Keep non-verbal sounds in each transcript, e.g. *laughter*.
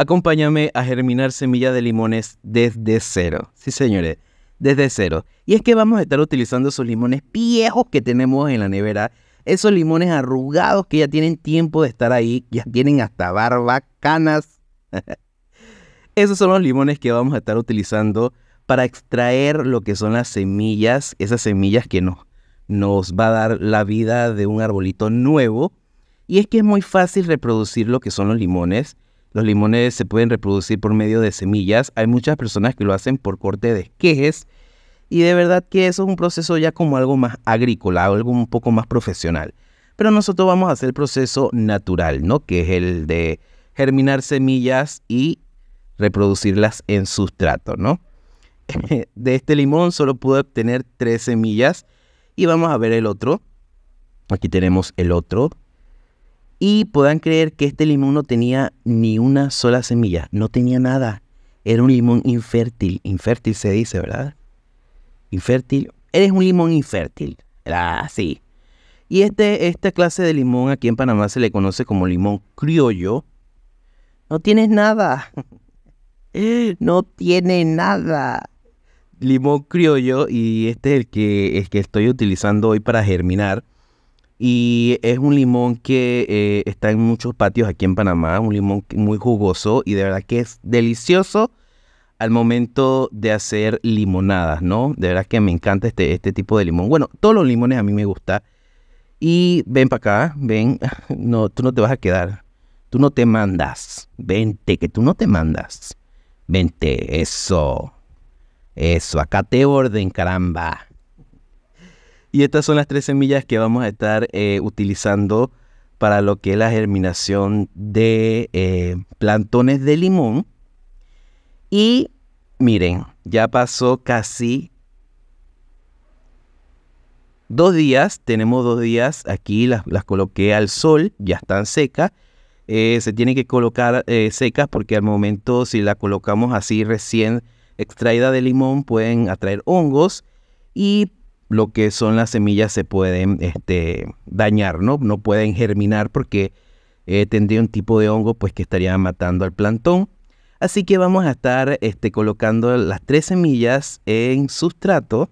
Acompáñame a germinar semillas de limones desde cero. Sí, señores, desde cero. Y es que vamos a estar utilizando esos limones viejos que tenemos en la nevera. Esos limones arrugados que ya tienen tiempo de estar ahí, ya tienen hasta barba, canas. *laughs* Esos son los limones que vamos a estar utilizando para extraer lo que son las semillas, esas semillas que nos, nos va a dar la vida de un arbolito nuevo. Y es que es muy fácil reproducir lo que son los limones los limones se pueden reproducir por medio de semillas. Hay muchas personas que lo hacen por corte de esquejes. Y de verdad que eso es un proceso ya como algo más agrícola, algo un poco más profesional. Pero nosotros vamos a hacer el proceso natural, ¿no? Que es el de germinar semillas y reproducirlas en sustrato, ¿no? *laughs* De este limón solo pude obtener tres semillas y vamos a ver el otro. Aquí tenemos el otro. Y puedan creer que este limón no tenía ni una sola semilla, no tenía nada. Era un limón infértil, infértil se dice, ¿verdad? Infértil. Eres un limón infértil. ah Sí. y este, esta clase de limón aquí en Panamá se le conoce como limón criollo. No tienes nada. *laughs* No tiene nada. Limón criollo y este es el que, el que estoy utilizando hoy para germinar. Y es un limón que eh, está en muchos patios aquí en Panamá, un limón muy jugoso y de verdad que es delicioso al momento de hacer limonadas, ¿no? De verdad que me encanta este, este tipo de limón. Bueno, todos los limones a mí me gusta. Y ven para acá, ven, *laughs* no, tú no te vas a quedar. Tú no te mandas. Vente, que tú no te mandas. Vente, eso. Eso, acá te orden, caramba. Y estas son las tres semillas que vamos a estar eh, utilizando para lo que es la germinación de eh, plantones de limón. Y miren, ya pasó casi dos días, tenemos dos días, aquí las, coloqué al sol, ya están secas. Eh, se tienen que colocar secas porque al momento si la colocamos así recién extraída de limón pueden atraer hongos y lo que son las semillas se pueden este, dañar, ¿no? No pueden germinar porque eh, tendría un tipo de hongo pues, que estaría matando al plantón. Así que vamos a estar este, colocando las tres semillas en sustrato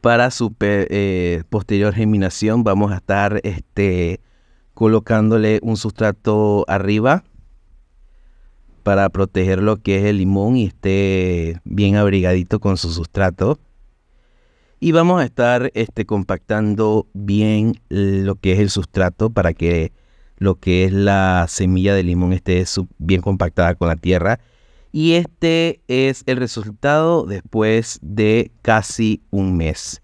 para su eh, posterior germinación vamos a estar este, colocándole un sustrato arriba para proteger lo que es el limón y esté bien abrigadito con su sustrato. Y vamos a estar este, compactando bien lo que es el sustrato para que lo que es la semilla de limón esté bien compactada con la tierra. Y este es el resultado después de casi un mes.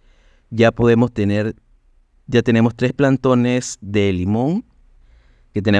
Ya podemos tener, ya tenemos tres plantones de limón que tenemos.